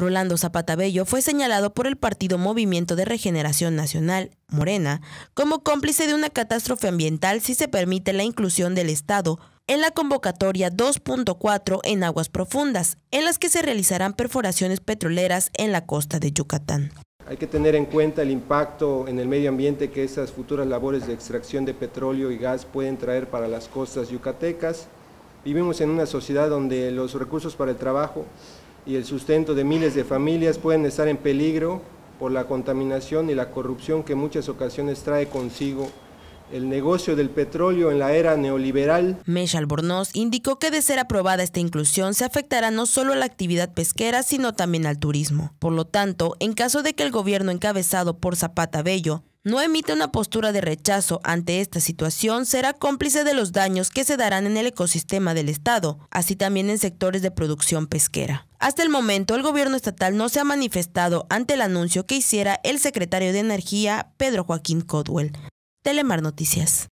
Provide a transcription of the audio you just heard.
Rolando Zapatabello fue señalado por el partido Movimiento de Regeneración Nacional, Morena, como cómplice de una catástrofe ambiental si se permite la inclusión del Estado en la convocatoria 2.4 en aguas profundas, en las que se realizarán perforaciones petroleras en la costa de Yucatán. Hay que tener en cuenta el impacto en el medio ambiente que esas futuras labores de extracción de petróleo y gas pueden traer para las costas yucatecas. Vivimos en una sociedad donde los recursos para el trabajo y el sustento de miles de familias pueden estar en peligro por la contaminación y la corrupción que en muchas ocasiones trae consigo el negocio del petróleo en la era neoliberal. Mesh Albornoz indicó que de ser aprobada esta inclusión se afectará no solo a la actividad pesquera, sino también al turismo. Por lo tanto, en caso de que el gobierno encabezado por Zapata Bello no emite una postura de rechazo ante esta situación, será cómplice de los daños que se darán en el ecosistema del Estado, así también en sectores de producción pesquera. Hasta el momento, el gobierno estatal no se ha manifestado ante el anuncio que hiciera el secretario de Energía, Pedro Joaquín Codwell. Telemar Noticias.